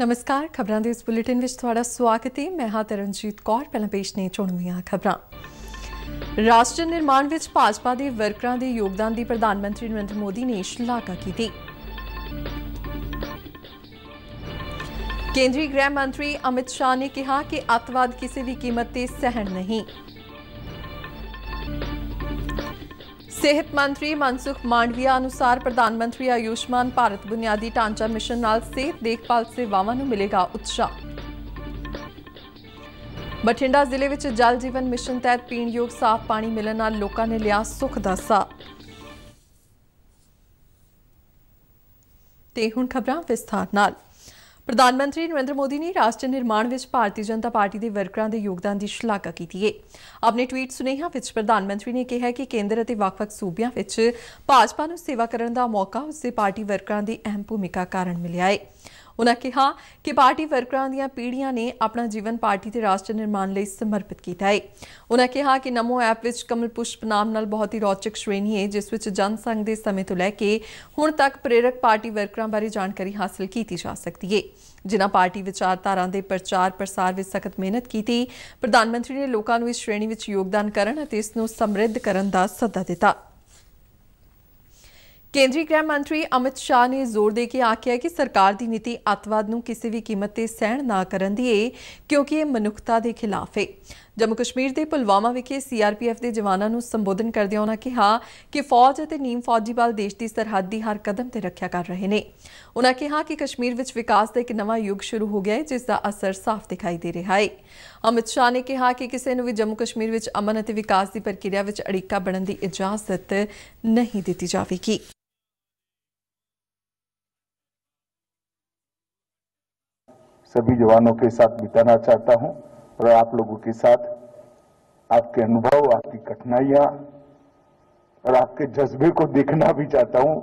ਨਮਸਕਾਰ ਖਬਰਾਂ ਦੇ ਇਸ ਬੁਲੇਟਿਨ ਵਿੱਚ ਤੁਹਾਡਾ ਸਵਾਗਤ ਹੈ ਮੈਂ ਹਾਂ ਤਰਨਜੀਤ ਕੌਰ ਪਹਿਲਾਂ ਪੇਸ਼ ਨੇ ਚੋਣਵੀਆਂ ਖਬਰਾਂ ਰਾਸ਼ਟਰ ਨਿਰਮਾਣ ਵਿੱਚ ਭਾਜਪਾ ਦੇ ਵਰਕਰਾਂ ਦੇ ਯੋਗਦਾਨ ਦੀ ਪ੍ਰਧਾਨ ਮੰਤਰੀ ਨਰਿੰਦਰ ਮੋਦੀ ਨੇ ਸ਼ਲਾਘਾ ਕੀਤੀ ਕੇਂਦਰੀ ਗ੍ਰਹਿ ਮੰਤਰੀ ਅਮਿਤ ਸ਼ਾਹ ਨੇ ਕਿਹਾ ਕਿ ਅਤਵਾਦ ਕਿਸੇ ਵੀ ਕੀਮਤ ਤੇ ਸਹਿਣ ਨਹੀਂ ਸਿਹਤ ਮੰਤਰੀ ਮਨਸੁਖ ਮਾਂਡਵੀਆ ਅਨੁਸਾਰ ਪ੍ਰਧਾਨ ਮੰਤਰੀ ਆਯੁਸ਼ਮਾਨ ਭਾਰਤ ਬੁਨਿਆਦੀ ਢਾਂਚਾ ਮਿਸ਼ਨ ਨਾਲ ਸਿਹਤ ਦੇਖਭਾਲ ਸੇਵਾਵਾਂ ਨੂੰ ਮਿਲੇਗਾ ਉਤਸ਼ਾਹ ਬਠਿੰਡਾ ਜ਼ਿਲ੍ਹੇ ਵਿੱਚ ਜਲ ਜੀਵਨ ਮਿਸ਼ਨ ਤਹਿਤ ਪੀਣ ਯੋਗ ਸਾਫ਼ ਪਾਣੀ ਮਿਲਣ ਨਾਲ ਲੋਕਾਂ ਨੇ ਲਿਆ ਸੁਖ ਦਾ ਸਾਹ ਤੇ ਹੁਣ ਖਬਰਾਂ ਵਿਸਥਾਰ ਨਾਲ ਪ੍ਰਧਾਨ ਮੰਤਰੀ ਨਰਿੰਦਰ ਮੋਦੀ ਨੇ ਰਾਸ਼ਟਰ ਨਿਰਮਾਣ ਵਿੱਚ ਭਾਰਤੀ ਜਨਤਾ ਪਾਰਟੀ ਦੇ ਵਰਕਰਾਂ ਦੇ ਯੋਗਦਾਨ ਦੀ ਸ਼ਲਾਘਾ ਕੀਤੀ ਹੈ ਆਪਣੇ ਟਵੀਟ ਸੁਨੇਹਾ ਵਿੱਚ ਪ੍ਰਧਾਨ ਮੰਤਰੀ ਨੇ ਕਿਹਾ ਕਿ ਕੇਂਦਰ ਅਤੇ ਵੱਖ-ਵੱਖ ਸੂਬਿਆਂ ਵਿੱਚ ਭਾਜਪਾ ਨੂੰ ਸੇਵਾ ਕਰਨ ਦਾ ਮੌਕਾ ਉਸ ਦੇ ਪਾਰਟੀ ਵਰਕਰਾਂ ਦੀ ਅਹਿਮ ਭੂਮਿਕਾ ਕਾਰਨ ਮਿਲਿਆ ਹੈ ਉਹਨਾਂ ਕਿਹਾ ਕਿ ਪਾਰਟੀ ਵਰਕਰਾਂ ਦੀਆਂ ਪੀੜ੍ਹੀਆਂ ਨੇ ਆਪਣਾ ਜੀਵਨ ਪਾਰਟੀ ਤੇ ਰਾਸ਼ਟਰ ਨਿਰਮਾਣ ਲਈ ਸਮਰਪਿਤ ਕੀਤਾ ਹੈ ਉਹਨਾਂ ਕਿਹਾ ਕਿ ਨਮੋ ਐਪ ਵਿੱਚ ਕਮਲ ਪੁਸ਼ਪ ਨਾਮ ਨਾਲ ਬਹੁਤ ਹੀ ਰੌਚਕ ਸ਼੍ਰੇਣੀ ਹੈ ਜਿਸ ਵਿੱਚ ਜਨ ਸੰਘ ਦੇ ਸਮੇਂ ਤੋਂ ਲੈ ਕੇ ਹੁਣ ਤੱਕ ਪ੍ਰੇਰਕ ਪਾਰਟੀ ਵਰਕਰਾਂ ਬਾਰੇ ਜਾਣਕਾਰੀ ਹਾਸਲ ਕੀਤੀ ਜਾ ਸਕਦੀ ਹੈ ਜਿਨ੍ਹਾਂ ਪਾਰਟੀ ਵਿਚਾਰਧਾਰਾ ਦੇ ਪ੍ਰਚਾਰ ਪ੍ਰਸਾਰ ਵਿੱਚ ਸਖਤ ਮਿਹਨਤ ਕੀਤੀ ਪ੍ਰਧਾਨ ਮੰਤਰੀ ਨੇ ਲੋਕਾਂ ਨੂੰ ਇਸ ਸ਼੍ਰੇਣੀ ਵਿੱਚ ਯੋਗਦਾਨ ਕਰਨ ਅਤੇ ਇਸ ਨੂੰ ਸਮਰਿੱਧ ਕਰਨ ਦਾ ਸੱਦਾ ਦਿੱਤਾ ਕੇਂਦਰੀ ਗ੍ਰਹਿ ਮੰਤਰੀ ਅਮਿਤ ਸ਼ਾਹ ਨੇ ਜ਼ੋਰ ਦੇ ਕੇ ਆਖਿਆ ਕਿ ਸਰਕਾਰ ਦੀ ਨੀਤੀ ਅਤਵਾਦ ਨੂੰ ਕਿਸੇ ਵੀ ਕੀਮਤ ਤੇ ਸਹਿਣ ਨਾ ਕਰਨ ਦੀ ਏ ਕਿਉਂਕਿ ਇਹ ਮਨੁੱਖਤਾ ਦੇ ਖਿਲਾਫ ਏ ਜੰਮੂ ਕਸ਼ਮੀਰ ਦੇ ਪੁਲਵਾਮਾ ਵਿਖੇ ਸੀਆਰਪੀਐਫ ਦੇ ਜਵਾਨਾਂ ਨੂੰ ਸੰਬੋਧਨ ਕਰਦਿਆਂ ਉਹਨਾਂ ਕਿਹਾ ਕਿ ਫੌਜ ਅਤੇ ਨੀਮ ਫੌਜੀ ਬਲ ਦੇਸ਼ ਦੀ ਸਰਹੱਦ ਦੀ ਹਰ ਕਦਮ ਤੇ ਰੱਖਿਆ ਕਰ ਰਹੇ ਨੇ ਉਹਨਾਂ ਕਿਹਾ ਕਿ ਕਸ਼ਮੀਰ ਵਿੱਚ ਵਿਕਾਸ ਦਾ ਇੱਕ ਨਵਾਂ ਯੁੱਗ ਸ਼ੁਰੂ ਹੋ ਗਿਆ ਹੈ ਜਿਸ ਦਾ ਅਸਰ ਸਾਫ਼ ਦਿਖਾਈ ਦੇ ਰਿਹਾ ਹੈ ਅਮਿਤ ਸ਼ਾਹ ਨੇ ਕਿਹਾ ਕਿ ਕਿਸੇ ਨੂੰ ਵੀ ਜੰਮੂ ਕਸ਼ਮੀਰ ਵਿੱਚ ਅਮਨ ਅਤੇ ਵਿਕਾਸ ਦੀ ਪ੍ਰਕਿਰਿਆ ਵਿੱਚ ਅੜਿੱਕਾ ਬਣਨ ਦੀ ਇਜਾਜ਼ਤ ਨਹੀਂ ਦਿੱਤੀ ਜਾਵੇਗੀ सभी जवानों के साथ बिताना चाहता हूं और आप लोगों के साथ आपके अनुभव आपकी कठिनाइयां और आपके जज्बे को देखना भी चाहता हूं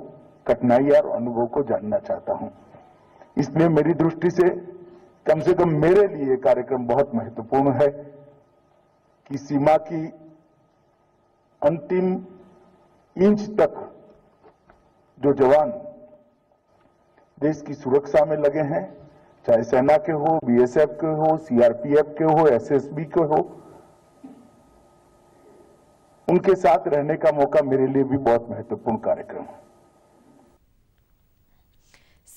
कठिनाइयां और अनुभव को जानना चाहता हूं इसलिए मेरी दृष्टि से कम से कम मेरे लिए कार्यक्रम बहुत महत्वपूर्ण है कि सीमा की अंतिम इंच तक जो जवान देश की सुरक्षा में लगे हैं चाहे सेना के हो बीएसएफ के हो सीआरपीएफ के हो एसएसबी के हो उनके साथ रहने का मौका मेरे लिए भी बहुत महत्वपूर्ण कार्यक्रम है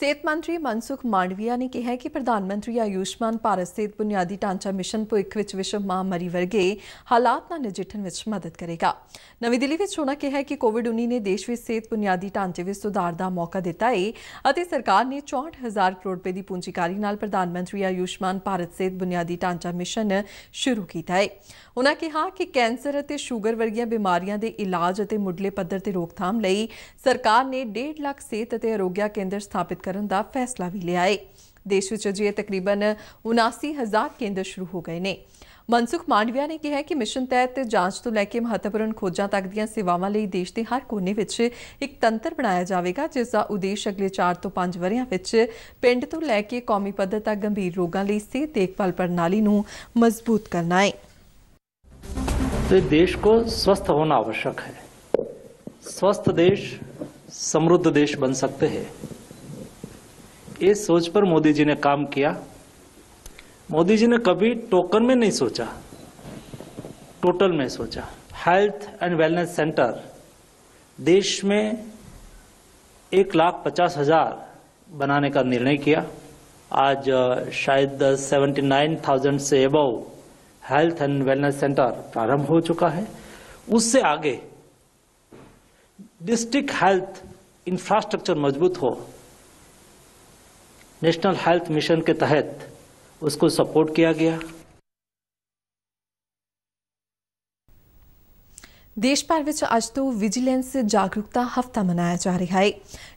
ਸਿਹਤ ਮੰਤਰੀ ਮਨਸੁਖ ਮਾਂਡਵੀਆ ਨੇ ਕਿਹਾ ਕਿ ਪ੍ਰਧਾਨ ਮੰਤਰੀ ਆਯੂਸ਼ਮਾਨ ਭਾਰਤ ਸਿਹਤ ਬੁਨਿਆਦੀ ਢਾਂਚਾ ਮਿਸ਼ਨ ਭੁੱਖ ਵਿੱਚ ਵਿਸ਼ਵ ਮਹਾਮਾਰੀ ਵਰਗੇ ਹਾਲਾਤ ਨਾਲ ਨਜਿੱਠਣ ਵਿੱਚ ਮਦਦ ਕਰੇਗਾ ਨਵੀਂ ਦਿੱਲੀ ਵਿੱਚ ਉਹਨਾਂ ਕਿਹਾ ਕਿ ਕੋਵਿਡ-19 ਨੇ ਦੇਸ਼ ਵਿੱਚ ਸਿਹਤ ਬੁਨਿਆਦੀ ਢਾਂਚੇ ਵਿੱਚ ਸੁਧਾਰ ਦਾ ਮੌਕਾ ਦਿੱਤਾ ਹੈ ਅਤੇ ਸਰਕਾਰ ਨੇ 64000 ਕਰੋੜ ਰੁਪਏ ਦੀ ਪੂੰਜੀਕਾਰੀ ਨਾਲ ਪ੍ਰਧਾਨ ਮੰਤਰੀ ਆਯੂਸ਼ਮਾਨ ਭਾਰਤ ਸਿਹਤ ਬੁਨਿਆਦੀ ਢਾਂਚਾ ਮਿਸ਼ਨ ਸ਼ੁਰੂ ਕੀਤਾ ਹੈ ਉਹਨਾਂ ਕਿਹਾ ਕਿ ਕੈਂਸਰ ਅਤੇ ਸ਼ੂਗਰ ਵਰਗੀਆਂ ਬਿਮਾਰੀਆਂ ਦੇ ਇਲਾਜ ਅਤੇ ਮੁੱਢਲੇ ਪੱਧਰ ਤੇ ਰੋਕਥਾਮ ਲਈ ਸਰਕਾਰ ਨੇ 1.5 ਲੱਖ ਸਿਹਤ ਅਤੇ ਅਰੋਗਿਆ ਕੇਂਦਰ ਸਥਾਪਿਤ करने का फैसला भी लिया है देश में अजय तकरीबन उनासी हज़ार केंद्र शुरू हो गए हैं मनसुख मांडविया ने कहा कि मिशन तहत जांच तो लैके महत्वपूर्ण खोजा तक देवावान देश के हर कोने एक तंत्र बनाया जाएगा जिसका उद्देश अगले चार तो पाँच वरिया पिंड तो लैके कौमी पद्धर तक गंभीर रोगों सेहत देखभाल प्रणाली मजबूत करना है तो देश को स्वस्थ होना आवश्यक है स्वस्थ देश समृद्ध देश बन सकते हैं इस सोच पर मोदी जी ने काम किया मोदी जी ने कभी टोकन में नहीं सोचा टोटल में सोचा हेल्थ एंड वेलनेस सेंटर देश में एक लाख पचास हजार बनाने का निर्णय किया आज शायद सेवेंटी नाइन थाउजेंड से above health and wellness centre प्रारंभ हो चुका है उससे आगे डिस्ट्रिक्ट हेल्थ इंफ्रास्ट्रक्चर मजबूत हो नेशनल हेल्थ मिशन के तहत उसको सपोर्ट किया गया ਦੇਸ਼ ਭਰ ਵਿੱਚ ਅੱਜ ਤੋਂ ਵਿਜੀਲੈਂਸ ਜਾਗਰੂਕਤਾ ਹਫਤਾ ਮਨਾਇਆ ਜਾ ਰਿਹਾ ਹੈ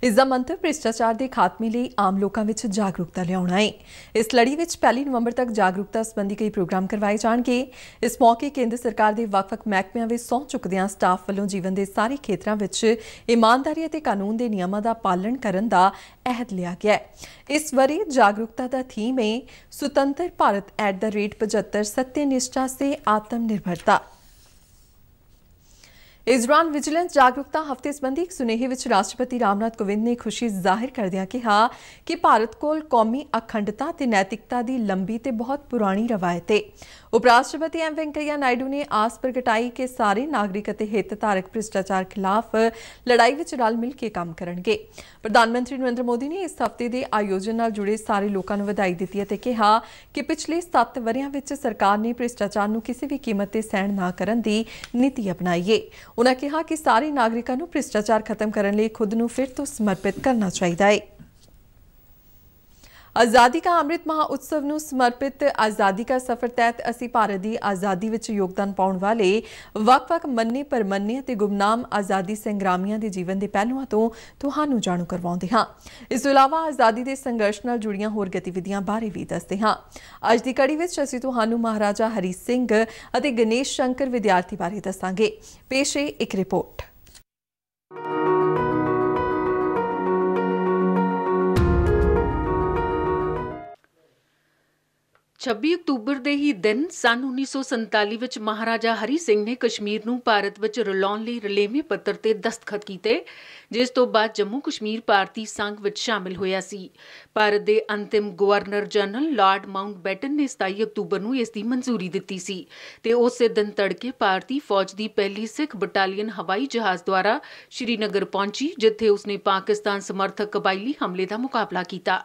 ਇਸ ਦਾ ਮੰਤਵ ਭ੍ਰਿਸ਼ਟਾਚਾਰ ਦੇ ਖਾਤਮੇ ਲਈ ਆਮ ਲੋਕਾਂ ਵਿੱਚ ਜਾਗਰੂਕਤਾ ਲਿਆਉਣਾ ਹੈ ਇਸ ਲੜੀ ਵਿੱਚ 1 ਨਵੰਬਰ ਤੱਕ ਜਾਗਰੂਕਤਾ ਸੰਬੰਧੀ ਕਈ ਪ੍ਰੋਗਰਾਮ ਕਰਵਾਏ ਜਾਣਗੇ ਇਸ ਮੌਕੇ ਕੇਂਦਰ ਸਰਕਾਰ ਦੇ ਵੱਖ-ਵੱਖ ਮਹਿਕਮਿਆਂ ਵਿੱਚ ਸੌਂ ਚੁੱਕਦਿਆਂ ਸਟਾਫ ਵੱਲੋਂ ਜੀਵਨ ਦੇ ਸਾਰੇ ਖੇਤਰਾਂ ਵਿੱਚ ਇਮਾਨਦਾਰੀ ਅਤੇ ਕਾਨੂੰਨ ਦੇ ਨਿਯਮਾਂ ਦਾ ਪਾਲਣ ਕਰਨ ਦਾ ਅਹਿਦ ਲਿਆ ਗਿਆ ਹੈ ਇਸ ਵਰੀ ਜਾਗਰੂਕਤਾ ਦਾ ਥੀਮ ਹੈ ਸੁਤੰਤਰ ਭਾਰਤ 75 ਸੱਤਯ ਨਿਸ਼ਚਾ ਸੇ ਆਤਮ ਨਿਰਭਰਤਾ ਇਸ ਦੌਰਾਨ ਵਿਜੀਲੈਂਸ ਜਾਗਰੂਕਤਾ ਹਫਤੇ ਸੰਬੰਧੀ ਇੱਕ ਸੁਨੇਹੇ ਵਿੱਚ ਰਾਸ਼ਟਰਪਤੀ ਰਾਮਨਾਥ ਕੋਵਿੰਦ ਨੇ ਖੁਸ਼ੀ ਜ਼ਾਹਿਰ ਕਰਦਿਆਂ ਕਿਹਾ ਕਿ ਭਾਰਤ ਕੋਲ ਕੌਮੀ ਅਖੰਡਤਾ ਤੇ ਨੈਤਿਕਤਾ ਦੀ ਲੰਬੀ ਤੇ ਬਹੁਤ ਪੁਰਾਣੀ ਰਵਾਇਤ ਹੈ ਉਪ ਰਾਸ਼ਟਰਪਤੀ ਐਮ ਵੈਂਕਈਆ ਨਾਇਡੂ ਨੇ ਆਸ ਪ੍ਰਗਟਾਈ ਕਿ ਸਾਰੇ ਨਾਗਰਿਕ ਅਤੇ ਹਿੱਤਧਾਰਕ ਭ੍ਰਿਸ਼ਟਾਚਾਰ ਖਿਲਾਫ ਲੜਾਈ ਵਿੱਚ ਰਲ ਮਿਲ ਕੇ ਕੰਮ ਕਰਨਗੇ ਪ੍ਰਧਾਨ ਮੰਤਰੀ ਨਰਿੰਦਰ ਮੋਦੀ ਨੇ ਇਸ ਹਫਤੇ ਦੇ ਆਯੋਜਨ ਨਾਲ ਜੁੜੇ ਸਾਰੇ ਲੋਕਾਂ ਨੂੰ ਵਧਾਈ ਦਿੱਤੀ ਅਤੇ ਕਿਹਾ ਕਿ ਪਿਛਲੇ 7 ਵਰਿਆਂ ਵਿੱਚ ਸਰਕਾਰ ਨੇ ਭ੍ਰਿਸ਼ਟਾਚਾਰ ਨੂੰ ਕਿਸੇ ਵੀ ਕੀਮਤ ਤੇ ਸਹਿਣ ਨਾ ਕਰਨ ਦੀ ਨੀਤੀ ਅਪਣਾਈ ਹੈ ਉਹਨਾਂ ਕਿਹਾ ਕਿ ਸਾਰੇ ਨਾਗਰਿਕਾਂ ਨੂੰ ਭ੍ਰਿਸ਼ਟਾਚਾਰ ਖਤਮ ਕਰਨ ਲਈ ਖੁਦ ਨੂੰ ਫਿਰ ਤੋਂ ਸਮਰਪਿਤ ਕਰਨਾ ਚਾਹੀਦਾ ਹੈ ਆਜ਼ਾਦੀ ਦਾ ਅੰਮ੍ਰਿਤ ਮਹਾਉਤਸਵ ਨੂੰ ਸਮਰਪਿਤ ਆਜ਼ਾਦੀ ਦਾ ਸਫ਼ਰ ਤਹਿਤ ਅਸੀਂ ਭਾਰਤ ਦੀ ਆਜ਼ਾਦੀ ਵਿੱਚ ਯੋਗਦਾਨ ਪਾਉਣ ਵਾਲੇ ਵੱਖ-ਵੱਖ ਮੰਨੇ ਪਰਮੰਨੇ ਅਤੇ ਗੁਮਨਾਮ ਆਜ਼ਾਦੀ ਸੰਗਰਾਮੀਆਂ ਦੇ ਜੀਵਨ ਦੇ ਪਹਿਲੂਆਂ ਤੋਂ ਤੁਹਾਨੂੰ ਜਾਣੂ ਕਰਵਾਉਂਦੇ ਹਾਂ ਇਸ ਤੋਂ ਇਲਾਵਾ ਆਜ਼ਾਦੀ ਦੇ ਸੰਘਰਸ਼ ਨਾਲ ਜੁੜੀਆਂ ਹੋਰ ਗਤੀਵਿਧੀਆਂ ਬਾਰੇ ਵੀ ਦੱਸਦੇ ਹਾਂ ਅੱਜ ਦੀ ਕੜੀ ਵਿੱਚ ਅਸੀਂ ਤੁਹਾਨੂੰ ਮਹਾਰਾਜਾ ਹਰੀ ਸਿੰਘ ਅਤੇ ਗਣੇਸ਼ ਸ਼ੰਕਰ ਵਿਦਿਆਰਥੀ ਬਾਰੇ ਦੱਸਾਂਗੇ ਪੇਸ਼ੇ ਇੱਕ ਰਿਪੋਰਟ 26 ਅਕਤੂਬਰ ਦੇ ਹੀ ਦਿਨ ਸਨ 1947 ਵਿੱਚ ਮਹਾਰਾਜਾ ਹਰੀ ਸਿੰਘ ਨੇ ਕਸ਼ਮੀਰ ਨੂੰ ਭਾਰਤ ਵਿੱਚ ਰਲਾਉਣ ਲਈ ਰਲੇਵੇਂ ਪੱਤਰ ਤੇ ਦਸਤਖਤ ਕੀਤੇ ਜਿਸ ਤੋਂ ਬਾਅਦ ਜੰਮੂ ਕਸ਼ਮੀਰ ਭਾਰਤੀ ਸੰਘ ਵਿੱਚ ਸ਼ਾਮਿਲ ਹੋਇਆ ਸੀ ਭਾਰਤ ਦੇ ਅੰਤਿਮ governor general Lord Mountbatten ਨੇ 27 ਅਕਤੂਬਰ ਨੂੰ ਇਸ ਦੀ ਮਨਜ਼ੂਰੀ ਦਿੱਤੀ ਸੀ ਤੇ ਉਸੇ ਦਿਨ ਤੜਕੇ ਭਾਰਤੀ ਫੌਜ ਦੀ ਪਹਿਲੀ ਸਿੱਖ ਬਟਾਲੀਅਨ ਹਵਾਈ ਜਹਾਜ਼ ਦੁਆਰਾ ਸ਼੍ਰੀਨਗਰ ਪਹੁੰਚੀ ਜਿੱਥੇ ਉਸਨੇ ਪਾਕਿਸਤਾਨ ਸਮਰਥਕ ਕਬਾਇਲੀ ਹਮਲੇ ਦਾ ਮੁਕਾਬਲਾ ਕੀਤਾ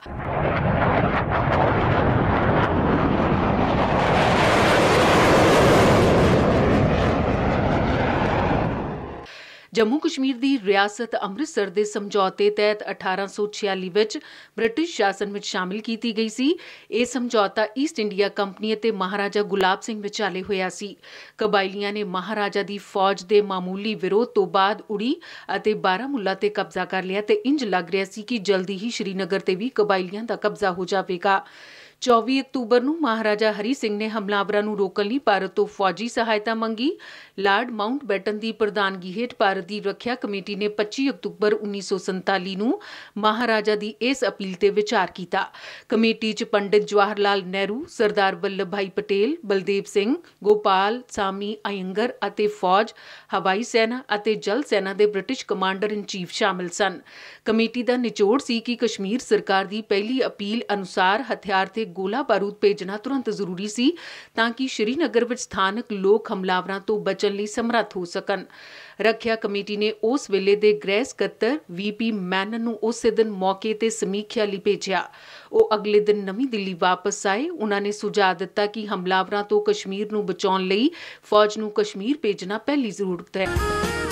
ਜੰਮੂ ਕਸ਼ਮੀਰ ਦੀ ਰਿਆਸਤ ਅੰਮ੍ਰਿਤਸਰ ਦੇ ਸਮਝੌਤੇ ਤਹਿਤ 1846 ਵਿੱਚ ਬ੍ਰਿਟਿਸ਼ ਸ਼ਾਸਨ ਵਿੱਚ ਸ਼ਾਮਿਲ ਕੀਤੀ ਗਈ ਸੀ ਇਹ ਸਮਝੌਤਾ ਈਸਟ ਇੰਡੀਆ ਕੰਪਨੀ ਅਤੇ ਮਹਾਰਾਜਾ ਗੁਲਾਬ ਸਿੰਘ ਵਿਚਾਲੇ ਹੋਇਆ ਸੀ ਕਬਾਇਲੀਆਂ ਨੇ ਮਹਾਰਾਜਾ ਦੀ ਫੌਜ ਦੇ ਮਾਮੂਲੀ ਵਿਰੋਧ ਤੋਂ ਬਾਅਦ ਉੜੀ ਅਤੇ ਬਾਰਾਮੁੱਲਾ ਤੇ ਕਬਜ਼ਾ ਕਰ ਲਿਆ ਤੇ ਇੰਜ ਲੱਗ ਰਿਹਾ ਸੀ ਕਿ ਜਲਦੀ ਹੀ ਸ਼੍ਰੀਨਗਰ ਤੇ ਵੀ ਕਬਾਇਲੀਆਂ ਦਾ ਕਬਜ਼ਾ ਹੋ ਜਾਵੇਗਾ 24 ਅਕਤੂਬਰ ਨੂੰ ਮਹਾਰਾਜਾ ਹਰੀ ਸਿੰਘ ਨੇ ਹਮਲਾਵਰਾਂ ਨੂੰ ਰੋਕਣ ਲਈ ਭਾਰਤ ਤੋਂ ਫੌਜੀ ਸਹਾਇਤਾ ਮੰਗੀ ਲਾਰਡ ਮਾਉਂਟ ਬੈਟਨ ਦੀ ਪ੍ਰਧਾਨਗੀ ਹੇਠ ਭਾਰਤ ਦੀ ਰੱਖਿਆ ਕਮੇਟੀ ਨੇ 25 ਅਕਤੂਬਰ 1947 ਨੂੰ ਮਹਾਰਾਜਾ ਦੀ ਇਸ ਅਪੀਲ ਤੇ ਵਿਚਾਰ ਕੀਤਾ ਕਮੇਟੀ 'ਚ ਪੰਡਿਤ ਜਵਾਹਰ ਲਾਲ ਨਹਿਰੂ ਸਰਦਾਰ ਵੱਲਭ ਭਾਈ ਪਟੇਲ ਬਲਦੇਵ ਸਿੰਘ ਗੋਪਾਲ ਸਾਮੀ ਅਯੰਗਰ ਅਤੇ ਫੌਜ ਹਵਾਈ ਸੈਨਾ ਅਤੇ ਜਲ ਸੈਨਾ ਦੇ ਬ੍ਰਿਟਿਸ਼ ਕਮਾਂਡਰ ਇਨ ਚੀਫ ਸ਼ਾਮਲ ਸਨ ਕਮੇਟੀ ਦਾ ਨਿਚੋੜ ਸੀ ਕਿ ਕਸ਼ਮੀਰ ਸਰਕਾਰ ਦੀ ਪਹਿਲੀ ਅਪੀਲ ਅਨੁਸਾਰ ਹਥਿਆਰ ਤੇ ਗੋਲਾ ਬਾਰੂਦ ਭੇਜਣਾ ਤੁਰੰਤ ਜ਼ਰੂਰੀ ਸੀ ਤਾਂ ਕਿ ਸ਼੍ਰੀਨਗਰ ਵਿੱਚ ਸਥਾਨਕ ਲੋਕ ਹਮਲਾਵਰਾਂ ਤੋਂ ਬਚਣ ਲਈ ਸਮਰੱਥ ਹੋ ਸਕਣ ਰੱਖਿਆ ਕਮੇਟੀ ਨੇ ਉਸ ਵੇਲੇ ਦੇ ਗ੍ਰਹਿ ਸਕੱਤਰ ਵੀਪੀ ਮੈਨਨ ਨੂੰ ਉਸੇ ਦਿਨ ਮੌਕੇ ਤੇ ਸਮੀਖਿਆ ਲਈ ਭੇਜਿਆ ਉਹ ਅਗਲੇ ਦਿਨ ਨਵੀਂ ਦਿੱਲੀ ਵਾਪਸ ਆਏ ਉਹਨਾਂ ਨੇ ਸੁਝਾਅ ਦਿੱਤਾ ਕਿ ਹਮਲਾਵਰਾਂ ਤੋਂ ਕਸ਼ਮੀਰ ਨੂੰ ਬਚਾਉਣ ਲਈ ਫੌਜ ਨੂੰ ਕਸ਼ਮੀਰ ਭੇਜਣਾ ਪਹਿਲੀ ਜ਼ਰੂਰਤ ਹੈ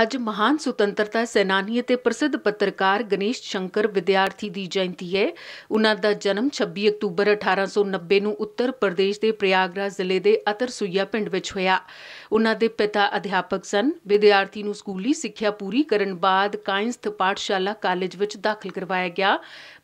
ਅੱਜ ਮਹਾਨ ਸੁਤੰਤਰਤਾ ਸੈਨਾਨੀ ਅਤੇ ਪ੍ਰਸਿੱਧ ਪੱਤਰਕਾਰ ਗਣੇਸ਼ ਸ਼ੰਕਰ ਵਿਦਿਆਰਥੀ ਦੀ ਜਯੰਤੀ ਹੈ ਉਹਨਾਂ ਦਾ ਜਨਮ 26 ਅਕਤੂਬਰ 1890 ਨੂੰ ਉੱਤਰ ਪ੍ਰਦੇਸ਼ ਦੇ ਪ੍ਰਯਾਗਰਾਜ ਜ਼ਿਲ੍ਹੇ ਦੇ ਅਤਰ ਪਿੰਡ ਵਿੱਚ ਹੋਇਆ ਉਹਨਾਂ ਦੇ ਪਿਤਾ ਅਧਿਆਪਕ ਸਨ ਵਿਦਿਆਰਥੀ ਨੂੰ ਸਕੂਲੀ ਸਿੱਖਿਆ ਪੂਰੀ ਕਰਨ ਬਾਅਦ ਕਾਇੰਸਥ ਪਾਠਸ਼ਾਲਾ ਕਾਲਜ ਵਿੱਚ ਦਾਖਲ ਕਰਵਾਇਆ ਗਿਆ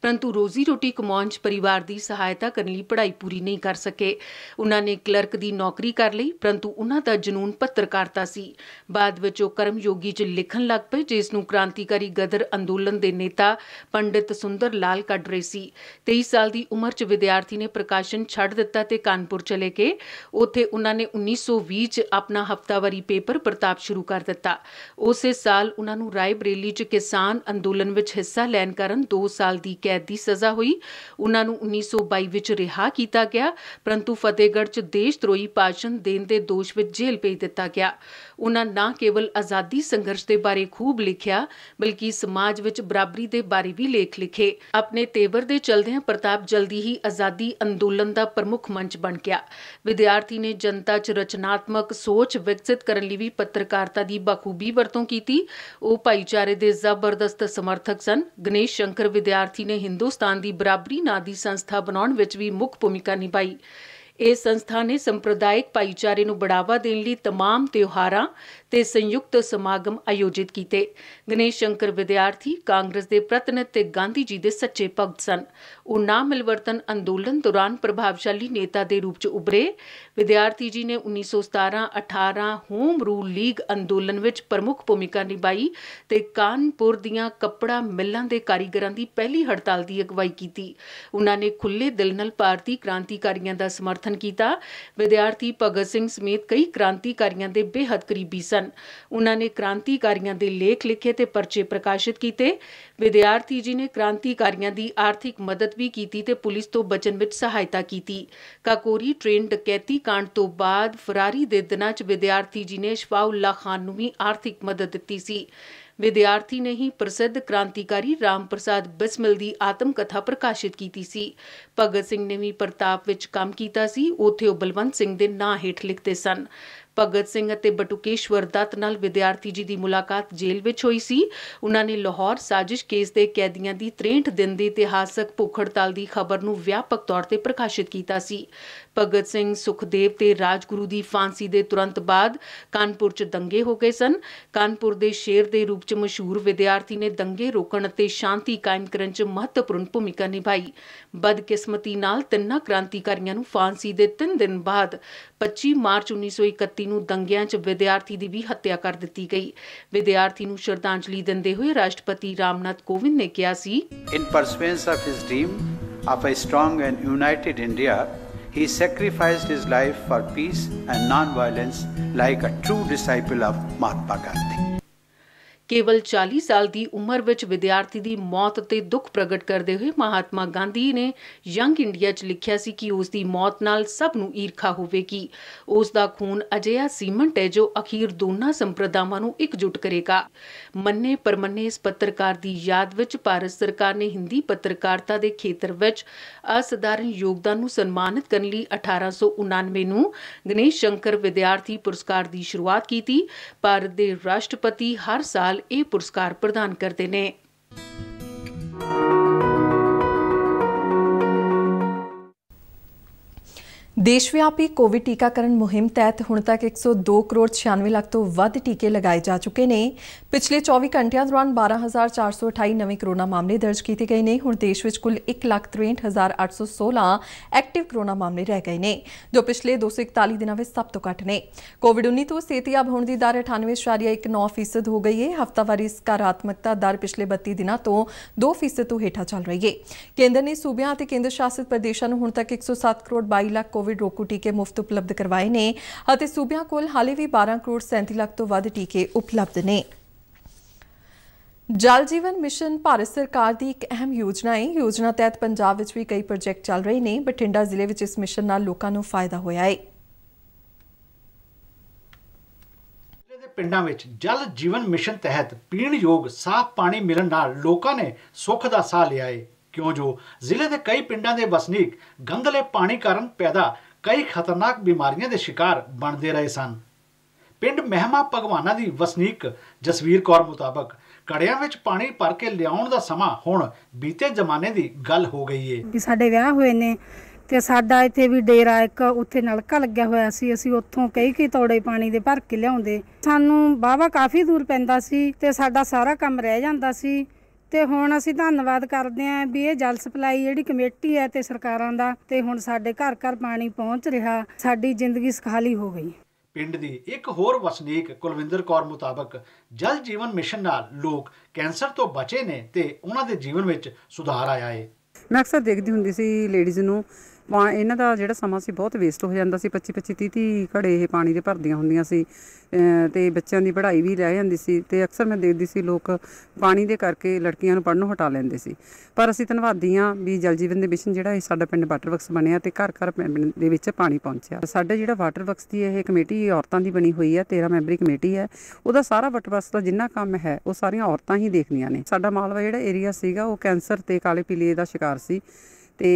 ਪਰੰਤੂ ਰੋਜ਼ੀ ਰੋਟੀ ਕਮਾਉਣ 'ਚ ਪਰਿਵਾਰ ਦੀ ਸਹਾਇਤਾ ਕਰਨ ਲਈ ਪੜ੍ਹਾਈ ਪੂਰੀ ਨਹੀਂ ਕਰ ਸਕੇ ਉਹਨਾਂ ਨੇ ਕਲਰਕ ਦੀ ਨੌਕਰੀ ਕਰ ਲਈ ਪਰੰਤੂ ਉਹਨਾਂ ਦਾ ਜਨੂਨ ਪੱਤਰਕਾਰਤਾ ਸੀ ਬਾਅਦ ਵਿੱਚ ਉਹ ਕਰਮਯੋਗੀ 'ਚ ਲਿਖਣ ਲੱਗ ਪਏ ਜਿਸ ਨੂੰ ਕ੍ਰਾਂਤੀਕਾਰੀ ਗਦਰ ਅੰਦੋਲਨ ਦੇ ਨੇਤਾ ਪੰਡਿਤ ਸੁੰਦਰ ਲਾਲ ਕਡਰੇ ਸੀ 23 ਸਾਲ ਦੀ ਉਮਰ 'ਚ ਵਿਦਿਆਰਥੀ ਨੇ ਪ੍ਰਕਾਸ਼ਨ ਛੱਡ ਦਿੱਤਾ ਤੇ ਕਾਨਪੁਰ ਚਲੇ ਗਏ ਉੱਥੇ ਉਹਨਾਂ ਨੇ 1920 'ਚ ਆਪਣਾ ਆਪਣਾ ਹਫਤਾਵਾਰੀ ਪੇਪਰ ਪ੍ਰਤਾਪ ਸ਼ੁਰੂ ਕਰ ਦਿੱਤਾ ਉਸੇ ਸਾਲ ਉਹਨਾਂ ਨੂੰ ਰਾਏ ਬਰੇਲੀ 'ਚ ਕਿਸਾਨ ਅੰਦੋਲਨ ਵਿੱਚ ਹਿੱਸਾ ਲੈਣ ਕਾਰਨ 2 ਸਾਲ ਦੀ ਕੈਦ ਦੀ ਸਜ਼ਾ ਹੋਈ ਉਹਨਾਂ ਨੂੰ 1922 ਵਿੱਚ ਰਿਹਾ ਕੀਤਾ ਗਿਆ ਪਰੰਤੂ ਫਤਿਹਗੜ੍ਹ 'ਚ ਦੇਸ਼ ਧਰੋਹੀ ਪਾਸ਼ਨ ਦੇਣ ਦੇ ਦੋਸ਼ ਵਿੱਚ ਜੇਲ੍ਹ ਭੇਜ ਦਿੱਤਾ ਗਿਆ ਉਹਨਾਂ ਨਾ ਕੇਵਲ ਆਜ਼ਾਦੀ ਸੰਘਰਸ਼ ਦੇ ਬਾਰੇ ਖੂਬ ਲਿਖਿਆ ਬਲਕਿ ਸਮਾਜ ਵਿੱਚ ਬਰਾਬਰੀ ਦੇ ਬਾਰੇ ਵੀ ਲੇਖ ਲਿਖੇ ਆਪਣੇ ਤੇਵਰ ਦੇ ਚਲਦਿਆਂ ਪ੍ਰਤਾਪ ਜਲਦੀ ਹੀ ਆਜ਼ਾਦੀ ਅੰਦੋਲਨ ਦਾ ਪ੍ਰਮੁੱਖ ਮੰਚ ਬਣ ਗਿਆ ਵਿਦਿਆਰਥੀ ਨੇ ਜਨਤਾ 'ਚ ਰਚਨਾਤਮਕ ਸੋਚ ਸੋਚ ਵਿਕਸਿਤ ਕਰਨ ਲਈ ਵੀ ਪੱਤਰਕਾਰਤਾ ਦੀ ਬਖੂਬੀ ਵਰਤੋਂ ਕੀਤੀ ਉਹ ਭਾਈਚਾਰੇ ਦੇ ਜ਼ਬਰਦਸਤ ਸਮਰਥਕ ਸਨ ਗਣੇਸ਼ ਸ਼ੰਕਰ ਵਿਦਿਆਰਥੀ ਨੇ ਹਿੰਦੁਸਤਾਨ ਦੀ ਬਰਾਬਰੀ ਨਾਂ ਦੀ ਸੰਸਥਾ ਬਣਾਉਣ ਵਿੱਚ ਵੀ ਮੁੱਖ ਭੂਮਿਕਾ ਨਿਭਾਈ ਇਹ ਸੰਸਥਾ ਨੇ ਸੰਪਰਦਾਇਕ ਭਾਈਚਾਰੇ ਨੂੰ ਬੜਾਵਾ ਦੇਣ ਲਈ तमाम ਤਿਉਹਾਰਾਂ ਤੇ ਸੰਯੁਕਤ ਸਮਾਗਮ ਆਯੋਜਿਤ ਕੀਤੇ ਗਣੇਸ਼ ਸ਼ੰਕਰ ਵਿਦਿਆਰਥੀ ਕਾਂਗਰਸ ਦੇ ਪ੍ਰਤਨਿਤ ਤੇ ਗਾਂਧੀ ਜੀ ਦੇ ਸੱਚੇ ਭਗਤ ਸਨ ਉਹ ਨਾ ਮਿਲਵਰਤਨ ਅੰਦੋਲਨ ਦੌਰਾਨ ਪ੍ਰਭਾਵਸ਼ਾਲੀ ਨੇਤਾ ਦੇ ਰੂਪ 'ਚ ਉਭਰੇ ਵਿਦਿਆਰਥੀ ਜੀ ਨੇ 1917-18 ਹੋਮ ਰੂਲ ਲੀਗ ਅੰਦੋਲਨ ਵਿੱਚ ਪ੍ਰਮੁੱਖ ਭੂਮਿਕਾ ਨਿਭਾਈ ਤੇ ਕਾਨਪੁਰ ਦੀਆਂ ਕੱਪੜਾ ਮਿੱਲਾਂ ਦੇ ਕਾਰੀਗਰਾਂ ਦੀ ਪਹਿਲੀ ਹੜਤਾਲ ਦੀ ਅਗਵਾਈ ਕੀਤੀ ਉਹਨਾਂ ਨੇ ਖੁੱਲੇ ਦਿਲ ਨਾਲ ਭਾਰਤੀ ਕ੍ਰਾਂਤੀਕਾਰੀਆਂ ਦਾ ਸਮਰਥਨ ਕੀਤਾ ਵਿਦਿਆਰਥੀ ਭਗਤ ਸਿੰਘ ਸਮੇਤ ਕਈ ਕ੍ਰਾਂਤੀਕਾਰੀਆਂ ਦੇ ਬੇਹੱਦ ਕਰੀਬੀ ਸਨ ਸਨ ਉਹਨਾਂ ਨੇ ਕ੍ਰਾਂਤੀਕਾਰੀਆਂ ਦੇ ਲੇਖ ਲਿਖੇ ਤੇ ਪਰਚੇ ਪ੍ਰਕਾਸ਼ਿਤ ਕੀਤੇ ਵਿਦਿਆਰਥੀ ਜੀ ਨੇ ਕ੍ਰਾਂਤੀਕਾਰੀਆਂ ਦੀ ਆਰਥਿਕ ਮਦਦ ਵੀ ਕੀਤੀ ਤੇ ਪੁਲਿਸ ਤੋਂ ਬਚਣ ਵਿੱਚ ਸਹਾਇਤਾ ਕੀਤੀ ਕਾਕੋਰੀ ਟ੍ਰੇਨ ਡਕੈਤੀ ਕਾਂਡ ਤੋਂ ਬਾਅਦ ਫਰਾਰੀ ਦੇ ਦਿਨਾਂ 'ਚ ਵਿਦਿਆਰਥੀ ਜੀ ਨੇ ਸ਼ਫਾਉਲਾ ਖਾਨ ਨੂੰ ਵੀ ਆਰਥਿਕ ਮਦਦ ਦਿੱਤੀ ਸੀ ਵਿਦਿਆਰਥੀ ਨੇ ਹੀ ਪ੍ਰਸਿੱਧ ਕ੍ਰਾਂਤੀਕਾਰੀ ਰਾਮ ਪ੍ਰਸਾਦ ਬਿਸਮਿਲ ਦੀ ਆਤਮ ਕਥਾ ਪ੍ਰਕਾਸ਼ਿਤ ਕੀਤੀ ਸੀ ਭਗਤ ਸਿੰਘ ਨੇ ਵੀ ਪ੍ਰਤਾਪ ਵਿੱਚ ਕੰਮ ਕੀਤਾ ਸੀ ਉੱਥੇ ਉਹ ਬਲਵੰਤ ਸਿੰਘ ਦੇ ਨਾਂ ਹੇਠ ਲਿਖਦੇ ਸਨ ਭਗਤ ਸਿੰਘ ਅਤੇ ਬਟੁਕੇਸ਼ਵਰ ਦਤ ਨਾਲ ਵਿਦਿਆਰਥੀ ਜੀ ਦੀ ਮੁਲਾਕਾਤ ਜੇਲ੍ਹ ਵਿੱਚ ਹੋਈ ਸੀ ਉਹਨਾਂ ਨੇ ਲਾਹੌਰ ਸਾਜ਼ਿਸ਼ ਕੇਸ ਦੇ ਕੈਦੀਆਂ ਦੀ 63 ਦਿਨ ਦੀ ਇਤਿਹਾਸਕ ਭੁੱਖ ਹੜਤਾਲ ਦੀ ਖਬਰ ਨੂੰ ਵਿਆਪਕ ਤੌਰ ਤੇ ਪ੍ਰਕਾਸ਼ਿਤ ਕੀਤਾ ਸੀ ਭਗਤ ਸਿੰਘ ਸੁਖਦੇਵ ਤੇ ਰਾਜਗੁਰੂ ਦੀ ਫਾਂਸੀ ਦੇ ਤੁਰੰਤ ਬਾਅਦ ਕਾਨਪੁਰ 'ਚ ਦੰਗੇ ਹੋ ਗਏ ਸਨ ਕਾਨਪੁਰ ਦੇ ਸ਼ੇਰ ਦੇ ਰੂਪ 'ਚ ਮਸ਼ਹੂਰ ਵਿਦਿਆਰਥੀ ਨੇ ਦੰਗੇ ਰੋਕਣ ਅਤੇ ਸ਼ਾਂਤੀ ਕਾਇਮ ਕਰਨ 'ਚ ਮਹੱਤਵਪੂਰਨ ਭੂਮਿਕਾ ਨਿਭਾਈ ਬਦਕਿਸਮਤੀ ਨਾਲ ਤਿੰਨਾਂ ਕ੍ਰਾਂਤੀਕਾਰੀਆਂ ਨੂੰ ਫਾਂਸੀ ਦੇ 3 ਦਿਨ ਬਾਅਦ 25 ਮਾਰਚ 1931 ਨੂੰ ਦੰਗਿਆਂ 'ਚ ਵਿਦਿਆਰਥੀ ਦੀ ਵੀ ਹੱਤਿਆ ਕਰ ਦਿੱਤੀ ਗਈ ਵਿਦਿਆਰਥੀ ਨੂੰ ਸ਼ਰਧਾਂਜਲੀ ਦਿੰਦੇ ਹੋਏ ਰਾਸ਼ਟਰਪਤੀ ਰਾਮਨਾਥ ਕੋਵਿੰਦ ਨੇ ਕਿਹਾ ਸੀ in perspective of his dream of a strong and united India He sacrificed his life for peace and non-violence like a true disciple of Mahatma Gandhi. ਕੇਵਲ 40 ਸਾਲ ਦੀ ਉਮਰ ਵਿੱਚ ਵਿਦਿਆਰਥੀ ਦੀ ਮੌਤ ਤੇ ਦੁੱਖ ਪ੍ਰਗਟ ਕਰਦੇ ਹੋਏ ਮਹਾਤਮਾ ਗਾਂਧੀ ਨੇ ਯੰਗ ਇੰਡੀਆ 'ਚ ਲਿਖਿਆ ਸੀ ਕਿ ਉਸ ਦੀ ਮੌਤ ਨਾਲ ਸਭ ਨੂੰ ਈਰਖਾ ਹੋਵੇਗੀ ਉਸ ਦਾ ਖੂਨ ਅਜਿਹਾ ਸੀਮੰਟ ਹੈ ਜੋ ਅਖੀਰ ਦੋਨਾਂ ਸੰਪਰਦਾਵਾਂ ਨੂੰ ਇਕਜੁੱਟ ਕਰੇਗਾ ਮੰਨੇ ਪਰਮੰਨੇ ਇਸ ਪੱਤਰਕਾਰ ਦੀ ਯਾਦ ਵਿੱਚ ਭਾਰਤ ਸਰਕਾਰ ਨੇ ਹਿੰਦੀ ਪੱਤਰਕਾਰਤਾ ਦੇ ਖੇਤਰ ਵਿੱਚ ਅਸਧਾਰਨ ਯੋਗਦਾਨ ਨੂੰ ਸਨਮਾਨਿਤ ਕਰਨ ਲਈ 1899 ਨੂੰ ਗਣੇਸ਼ ਸ਼ੰਕਰ ਵਿਦਿਆਰਥੀ ਪੁਰਸਕਾਰ ਦੀ ਸ਼ੁਰੂਆਤ ਕੀਤੀ ਭਾਰਤ ਦੇ ਰਾਸ਼ਟਰਪਤੀ ਹਰ ਸਾਲ ਸਾਲ ਇਹ ਪੁਰਸਕਾਰ ਪ੍ਰਦਾਨ ਕਰਦੇ ਨੇ देशव्यापी कोविड टीकाकरण मुहिम तहत हूं तक एक सौ दो करोड़ छियानवे लाख तो वध टीके लगाए जा चुके हैं पिछले 24 घंटिया दौरान बारह हजार चार सौ अठाई नवे करोना मामले दर्ज किए गए ने हूं देश में कुल एक लख त्रेंठ हजार अठ सौ सोलह एक्टिव करोना मामले रह गए ने जो पिछले दो सौ इकताली दिन सब तो घट ने कोविड उन्नीस तो सेहतियाब होने की दर अठानवे इशारिया एक नौ फीसद हो गई है हफ्तावारी सकारात्मकता दर पिछले बत्ती दिन तो दो फीसद तो हेठा चल रही है केंद्र ने सूबे केंद्र शासित प्रदेशों हूं तक एक सौ सत्त करोड़ बई लाख ਕੋਵਿਡ ਰੋਕੂ ਟੀਕੇ ਮੁਫਤ ਉਪਲਬਧ ਕਰਵਾਏ ਨੇ ਅਤੇ ਸੂਬਿਆਂ ਕੋਲ ਹਾਲੇ ਵੀ 12 ਕਰੋੜ 37 ਲੱਖ ਤੋਂ ਵੱਧ ਟੀਕੇ ਉਪਲਬਧ ਨੇ ਜਲ ਜੀਵਨ ਮਿਸ਼ਨ ਭਾਰਤ ਸਰਕਾਰ ਦੀ ਇੱਕ ਅਹਿਮ ਯੋਜਨਾ ਹੈ ਯੋਜਨਾ ਤਹਿਤ ਪੰਜਾਬ ਵਿੱਚ ਵੀ ਕਈ ਪ੍ਰੋਜੈਕਟ ਚੱਲ ਰਹੇ ਨੇ ਬਠਿੰਡਾ ਜ਼ਿਲ੍ਹੇ ਵਿੱਚ ਇਸ ਮਿਸ਼ਨ ਨਾਲ ਲੋਕਾਂ ਨੂੰ ਫਾਇਦਾ ਹੋਇਆ ਹੈ ਪਿੰਡਾਂ ਵਿੱਚ ਜਲ ਜੀਵਨ ਮਿਸ਼ਨ ਤਹਿਤ ਪੀਣ ਯੋਗ ਸਾਫ਼ ਪਾਣੀ ਮਿਲਣ ਨਾਲ ਲੋਕਾਂ ਨੇ ਸੁੱਖ ਦਾ ਸਾਹ ਲਿਆ ਹੈ ਕਿਉਂ ਜੋ ਜ਼ਿਲ੍ਹੇ ਦੇ ਕਈ ਪਿੰਡਾਂ ਦੇ ਵਸਨੀਕ ਗੰਦਲੇ ਪਾਣੀ ਕਾਰਨ ਪੈਦਾ ਕਈ ਖਤਰਨਾਕ ਬਿਮਾਰੀਆਂ ਦੇ ਸ਼ਿਕਾਰ ਬਣਦੇ ਰਹੇ ਸਨ ਪਿੰਡ ਮਹਿਮਾ ਭਗਵਾਨਾ ਦੀ ਵਸਨੀਕ ਜਸਵੀਰ ਕੌਰ ਮੁਤਾਬਕ ਕੜਿਆਂ ਵਿੱਚ ਪਾਣੀ ਭਰ ਕੇ ਲਿਆਉਣ ਦਾ ਸਮਾਂ ਹੁਣ ਬੀਤੇ ਜ਼ਮਾਨੇ ਦੀ ਗੱਲ ਹੋ ਗਈ ਏ ਕਿ ਸਾਡੇ ਵਿਆਹ ਹੋਏ ਨੇ ਤੇ ਸਾਡਾ ਇੱਥੇ ਵੀ ਡੇਰਾ ਇੱਕ ਉੱਥੇ ਨਲਕਾ ਲੱਗਿਆ ਹੋਇਆ ਸੀ ਅਸੀਂ ਉੱਥੋਂ ਕਈ ਕਈ ਤੋੜੇ ਪਾਣੀ ਦੇ ਭਰ ਕੇ ਲਿਆਉਂਦੇ ਸਾਨੂੰ ਬਾਵਾ ਕਾਫੀ ਦੂਰ ਪੈਂਦਾ ਸੀ ਤੇ ਸਾਡਾ ਸਾਰਾ ਕੰਮ ਰਹਿ ਜਾਂਦਾ ਸੀ ਤੇ ਹੁਣ ਅਸੀਂ ਧੰਨਵਾਦ ਕਰਦੇ ਆਂ ਵੀ ਇਹ ਜਲ ਸਪਲਾਈ ਜਿਹੜੀ ਕਮੇਟੀ ਹੈ ਤੇ ਸਰਕਾਰਾਂ ਦਾ ਤੇ ਹੁਣ ਸਾਡੇ ਘਰ ਘਰ ਪਾਣੀ ਪਹੁੰਚ ਰਿਹਾ ਸਾਡੀ ਜ਼ਿੰਦਗੀ ਸਖਾਲੀ ਹੋ ਗਈ ਪਿੰਡ ਦੀ ਇੱਕ ਹੋਰ ਵਸਨੀਕ ਕੁਲਵਿੰਦਰ ਕੌਰ ਮੁਤਾਬਕ ਜਲ ਜੀਵਨ ਮਿਸ਼ਨ ਨਾਲ ਲੋਕ ਕੈਂਸਰ ਤੋਂ ਬਚੇ ਨੇ ਤੇ ਉਹਨਾਂ ਦੇ ਜੀਵਨ ਵਿੱਚ ਸੁਧਾਰ ਆਇਆ ਹੈ ਮੈਂ ਅਕਸਰ ਦੇਖਦੀ ਹੁੰਦੀ ਸੀ ਲੇਡੀਜ਼ ਨੂੰ ਪਾ ਇਹਨਾਂ ਦਾ ਜਿਹੜਾ ਸਮਾਂ ਸੀ ਬਹੁਤ ਵੇਸਟ ਹੋ ਜਾਂਦਾ ਸੀ 25 25 30 30 ਘੜੇ ਇਹ ਪਾਣੀ ਦੇ ਭਰਦੀਆਂ ਹੁੰਦੀਆਂ ਸੀ ਤੇ ਬੱਚਿਆਂ ਦੀ ਪੜ੍ਹਾਈ ਵੀ ਰਹਿ ਜਾਂਦੀ ਸੀ ਤੇ ਅਕਸਰ ਮੈਂ ਦੇਖਦੀ ਸੀ ਲੋਕ ਪਾਣੀ ਦੇ ਕਰਕੇ ਲੜਕੀਆਂ ਨੂੰ ਪੜ੍ਹਨੋਂ ਹਟਾ ਲੈਂਦੇ ਸੀ ਪਰ ਅਸੀਂ ਧੰਨਵਾਦੀ ਆ ਵੀ ਜਲ ਜੀਵਨ ਦੇ ਮਿਸ਼ਨ ਜਿਹੜਾ ਇਹ ਸਾਡਾ ਪਿੰਡ ਵਾਟਰ ਵਰਕਸ ਬਣਿਆ ਤੇ ਘਰ ਘਰ ਦੇ ਵਿੱਚ ਪਾਣੀ ਪਹੁੰਚਿਆ ਸਾਡੇ ਜਿਹੜਾ ਵਾਟਰ ਵਰਕਸ ਦੀ ਇਹ ਕਮੇਟੀ ਔਰਤਾਂ ਦੀ ਬਣੀ ਹੋਈ ਹੈ 13 ਮੈਂਬਰੀ ਕਮੇਟੀ ਹੈ ਉਹਦਾ ਸਾਰਾ ਵਾਟਰ ਵਰਕਸ ਦਾ ਜਿੰਨਾ ਕੰਮ ਹੈ ਉਹ ਸਾਰੀਆਂ ਔਰਤਾਂ ਹੀ ਦੇਖਦੀਆਂ ਨੇ ਸਾਡਾ ਮਾਲਵਾ ਜਿਹੜਾ ਏਰੀਆ ਸੀਗਾ ਉਹ ਕੈਂਸਰ ਤੇ ਕਾਲੇ ਪੀਲੇ ਦਾ ਸ਼ਿਕਾਰ ਸੀ ਤੇ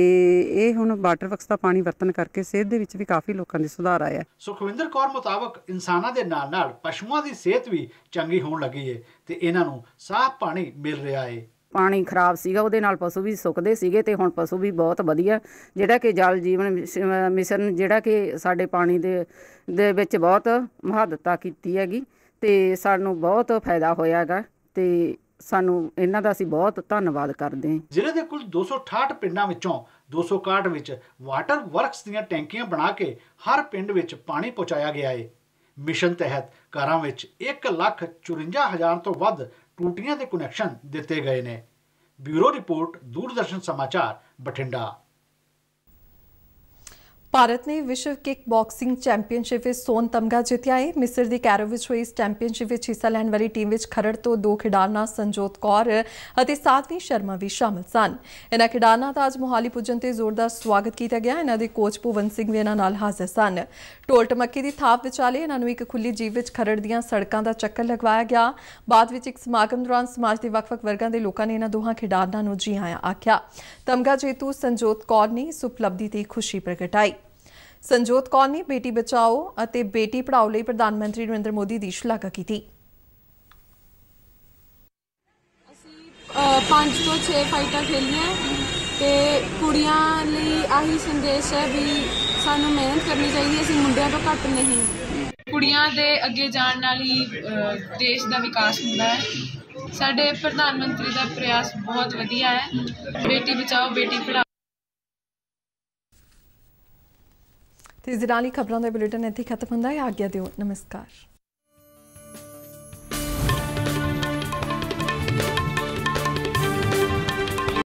ਇਹ ਹੁਣ ਵਾਟਰ ਵਰਕਸ ਦਾ ਪਾਣੀ ਵਰਤਨ ਕਰਕੇ ਸਿਹਤ ਦੇ ਵਿੱਚ ਵੀ ਕਾਫੀ ਲੋਕਾਂ ਦੇ ਸੁਧਾਰ ਆਇਆ ਸੁਖਵਿੰਦਰ ਕੌਰ ਮੁਤਾਬਕ ਇਨਸਾਨਾਂ ਦੇ ਨਾਲ ਨਾਲ ਪਸ਼ੂਆਂ ਦੀ ਸਿਹਤ ਵੀ ਚੰਗੀ ਹੋਣ ਲੱਗੀ ਏ ਤੇ ਇਹਨਾਂ ਨੂੰ ਸਾਫ਼ ਪਾਣੀ ਮਿਲ ਰਿਹਾ ਏ ਪਾਣੀ ਖਰਾਬ ਸੀਗਾ ਉਹਦੇ ਨਾਲ ਪਸ਼ੂ ਵੀ ਸੁੱਕਦੇ ਸੀਗੇ ਤੇ ਹੁਣ ਪਸ਼ੂ ਵੀ ਬਹੁਤ ਵਧੀਆ ਜਿਹੜਾ ਕਿ ਜਲ ਜੀਵਨ ਮਿਸ਼ਨ ਜਿਹੜਾ ਕਿ ਸਾਡੇ ਪਾਣੀ ਦੇ ਦੇ ਵਿੱਚ ਬਹੁਤ ਮਹੱਤਤਾ ਕੀਤੀ ਹੈਗੀ ਤੇ ਸਾਨੂੰ ਬਹੁਤ ਫਾਇਦਾ ਹੋਇਆਗਾ ਤੇ ਸਾਨੂੰ ਇਹਨਾਂ ਦਾ ਅਸੀਂ ਬਹੁਤ ਧੰਨਵਾਦ ਕਰਦੇ ਹਾਂ ਜ਼ਿਲ੍ਹੇ ਦੇ ਕੁੱਲ 268 ਪਿੰਡਾਂ ਵਿੱਚੋਂ 261 ਵਿੱਚ ਵਾਟਰ ਵਰਕਸ ਦੀਆਂ ਟੈਂਕੀਆਂ ਬਣਾ ਕੇ ਹਰ ਪਿੰਡ ਵਿੱਚ ਪਾਣੀ ਪਹੁੰਚਾਇਆ ਗਿਆ ਹੈ ਮਿਸ਼ਨ ਤਹਿਤ ਘਰਾਂ ਵਿੱਚ 154000 ਤੋਂ ਵੱਧ ਟੂਟੀਆਂ ਦੇ ਕਨੈਕਸ਼ਨ ਦਿੱਤੇ ਗਏ ਨੇ ਬਿਊਰੋ ਰਿਪੋਰਟ ਦੂਰਦਰਸ਼ਨ ਸਮਾਚਾਰ ਬਠਿੰਡਾ ਭਾਰਤ ਨੇ ਵਿਸ਼ਵ ਕਿੱਕ ਬਾਕਸਿੰਗ ਚੈਂਪੀਅਨਸ਼ਿਪ ਵਿੱਚ ਸੋਨ ਤਮਗਾ ਜਿੱਤਿਆ ਹੈ ਮਿਸਰ ਦੀ ਕੈਰੋਵਿਚ ਵਿੱਚ ਹੋਈ ਇਸ ਚੈਂਪੀਅਨਸ਼ਿਪ ਵਿੱਚ ਹਿੱਸਾ ਲੈਣ ਵਾਲੀ ਟੀਮ ਵਿੱਚ ਖਰੜ ਤੋਂ ਦੋ ਖਿਡਾਰਨਾ ਸੰਜੋਤ ਕੌਰ ਅਤੇ ਸਾਧਵੀ ਸ਼ਰਮਾ ਵੀ ਸ਼ਾਮਲ ਸਨ ਇਹਨਾਂ ਖਿਡਾਰਨਾ ਦਾ ਅੱਜ ਮੋਹਾਲੀ ਪੁੱਜਣ ਤੇ ਜ਼ੋਰਦਾਰ ਸਵਾਗਤ ਕੀਤਾ ਗਿਆ ਇਹਨਾਂ ਦੇ ਕੋਚ ਪਵਨ ਸਿੰਘ ਵੀ ਇਹਨਾਂ ਨਾਲ ਹਾਜ਼ਰ ਸਨ ਟੋਲ ਟਮੱਕੀ ਦੀ ਥਾਪ ਵਿਚਾਲੇ ਇਹਨਾਂ ਨੂੰ ਇੱਕ ਖੁੱਲੀ ਜੀਵ ਵਿੱਚ ਖਰੜ ਦੀਆਂ ਸੜਕਾਂ ਦਾ ਚੱਕਰ ਲਗਵਾਇਆ ਗਿਆ ਬਾਅਦ ਵਿੱਚ ਇੱਕ ਸਮਾਗਮ ਦੌਰਾਨ ਸਮਾਜ ਦੇ ਵੱਖ-ਵੱਖ ਵਰਗਾਂ ਦੇ ਲੋਕਾਂ ਨੇ ਇਹਨਾਂ ਦੋਹਾਂ ਖਿਡਾਰਨਾਂ ਨੂੰ ਜੀ ਆਇਆਂ ਆਖਿਆ ਤਮਗਾ ਜੇਤੂ ਸੰਜੋਤ ਕੌਰ ਨੇ ਇਸ ਤੇ ਖੁਸ਼ੀ ਪ੍ਰਗਟਾਈ ਸੰਜੋਤ ਕੌਰ ਨੇ ਬੇਟੀ ਬਚਾਓ ਅਤੇ ਬੇਟੀ ਪੜਾਓ ਲਈ ਪ੍ਰਧਾਨ ਮੰਤਰੀ ਨਰਿੰਦਰ ਮੋਦੀ ਦੀ ਸ਼ਲਾਘਾ ਕੀਤੀ ਅਸੀਂ 5 ਤੋਂ 6 ਫਾਈਟਾਂ ਖੇਲੀਆਂ ਤੇ ਕੁੜੀਆਂ ਲਈ ਆਹੀ ਸੰਦੇਸ਼ ਹੈ ਵੀ ਸਾਨੂੰ ਮਿਹਨਤ ਕਰਨੀ ਚਾਹੀਦੀ ਹੈ ਅਸੀਂ ਮੁੰਡਿਆਂ ਤੋਂ ਘੱਟ ਨਹੀਂ ਕੁੜੀਆਂ ਦੇ ਅੱਗੇ ਜਾਣ ਨਾਲ ਹੀ ਦੇਸ਼ ਦਾ ਵਿਕਾਸ ਹੁੰਦਾ ਹੈ ਸਾਡੇ ਪ੍ਰਧਾਨ ਮੰਤਰੀ ਦਾ ਪ੍ਰਯਾਸ ਬਹੁਤ ਵਧੀਆ ਹੈ ਬੇਟੀ ਬਚਾਓ ਬੇਟੀ ਪੜਾਓ ਤੇ ਇਸ ਦੇ ਖਬਰਾਂ ਦਾ ਬੁਲੇਟਿਨ ਇੱਥੇ ਖਤਮ ਹੁੰਦਾ ਹੈ ਆਗਿਆ ਦਿਓ ਨਮਸਕਾਰ